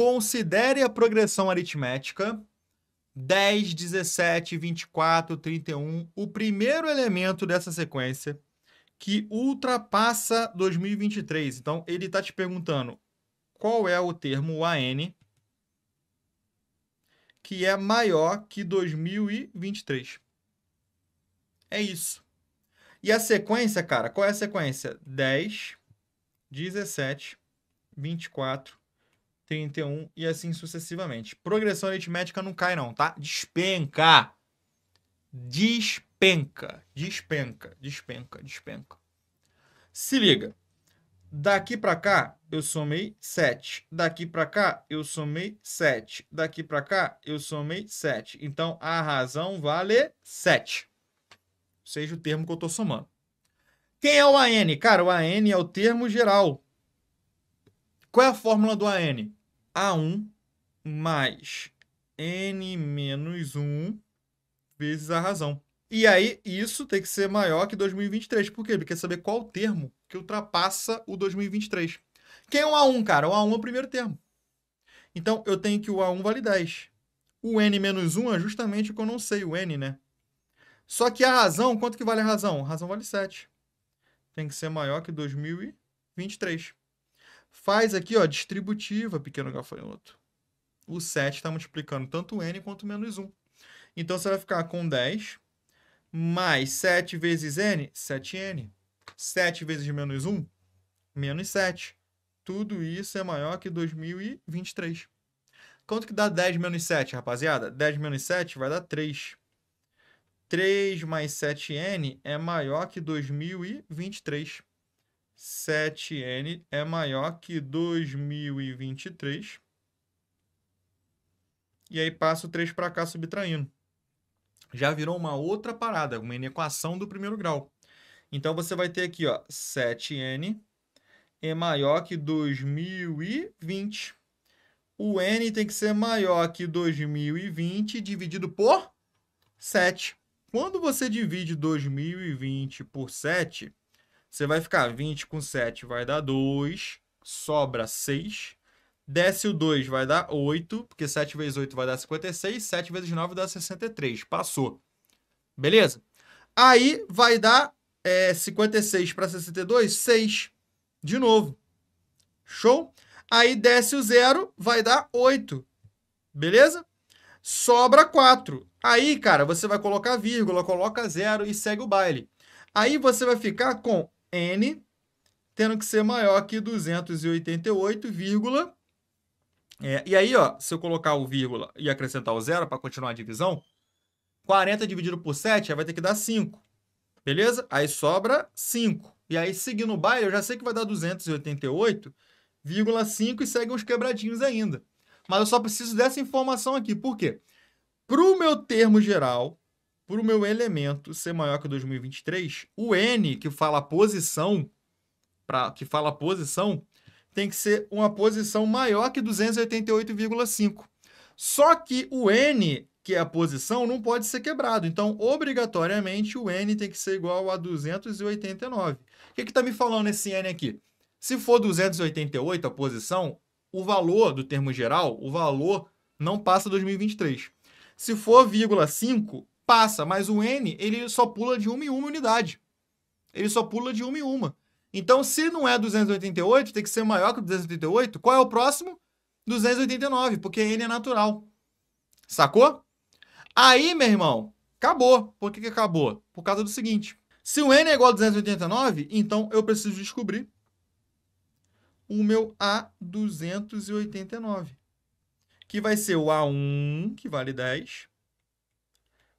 Considere a progressão aritmética 10, 17, 24, 31, o primeiro elemento dessa sequência que ultrapassa 2023. Então, ele está te perguntando qual é o termo AN que é maior que 2023. É isso. E a sequência, cara, qual é a sequência? 10, 17, 24, 31 e assim sucessivamente. Progressão aritmética não cai não, tá? Despenca. Despenca, despenca, despenca, despenca. Se liga. Daqui para cá eu somei 7. Daqui para cá eu somei 7. Daqui para cá eu somei 7. Então a razão vale 7. Seja o termo que eu estou somando. Quem é o AN? Cara, o AN é o termo geral. Qual é a fórmula do AN? A1 mais N menos 1 vezes a razão. E aí, isso tem que ser maior que 2023. Por quê? Ele quer saber qual termo que ultrapassa o 2023. Quem é o A1, cara? O A1 é o primeiro termo. Então, eu tenho que o A1 vale 10. O N menos 1 é justamente o que eu não sei, o N, né? Só que a razão, quanto que vale a razão? A razão vale 7. Tem que ser maior que 2023. Faz aqui, ó, distributiva, pequeno gafanhoto. O 7 está multiplicando tanto o n quanto menos 1. Então, você vai ficar com 10 mais 7 vezes n, 7n. 7 vezes menos 1, menos 7. Tudo isso é maior que 2023. Quanto que dá 10 menos 7, rapaziada? 10 menos 7 vai dar 3. 3 mais 7n é maior que 2023. 7N é maior que 2023. E aí passa o 3 para cá subtraindo. Já virou uma outra parada, uma inequação do primeiro grau. Então você vai ter aqui, ó, 7N é maior que 2020. O N tem que ser maior que 2020 dividido por 7. Quando você divide 2020 por 7, você vai ficar 20 com 7, vai dar 2, sobra 6. Desce o 2, vai dar 8, porque 7 vezes 8 vai dar 56, 7 vezes 9 dá 63. Passou. Beleza? Aí vai dar é, 56 para 62, 6. De novo. Show? Aí desce o 0, vai dar 8. Beleza? Sobra 4. Aí, cara, você vai colocar vírgula, coloca 0 e segue o baile. Aí você vai ficar com n tendo que ser maior que 288, vírgula. É, e aí, ó, se eu colocar o vírgula e acrescentar o zero para continuar a divisão, 40 dividido por 7 vai ter que dar 5. Beleza? Aí sobra 5. E aí, seguindo o baile, eu já sei que vai dar 288,5 e segue uns quebradinhos ainda. Mas eu só preciso dessa informação aqui. Por quê? Para o meu termo geral, para o meu elemento ser maior que 2023, o N, que fala posição, pra, que fala posição, tem que ser uma posição maior que 288,5. Só que o N, que é a posição, não pode ser quebrado. Então, obrigatoriamente, o N tem que ser igual a 289. O que está me falando esse N aqui? Se for 288 a posição, o valor do termo geral, o valor não passa 2023. Se for vírgula 5, passa, mas o N ele só pula de uma em uma unidade. Ele só pula de uma em uma. Então, se não é 288, tem que ser maior que 288. Qual é o próximo? 289, porque N é natural. Sacou? Aí, meu irmão, acabou. Por que, que acabou? Por causa do seguinte. Se o N é igual a 289, então eu preciso descobrir o meu A289, que vai ser o A1, que vale 10,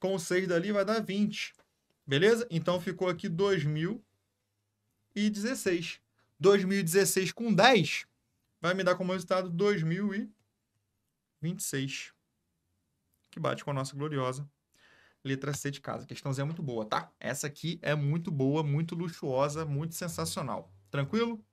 com 6 dali vai dar 20. Beleza? Então ficou aqui 2016. 2016 com 10 vai me dar como resultado 2026. Que bate com a nossa gloriosa letra C de casa. A questãozinha é muito boa, tá? Essa aqui é muito boa, muito luxuosa, muito sensacional. Tranquilo?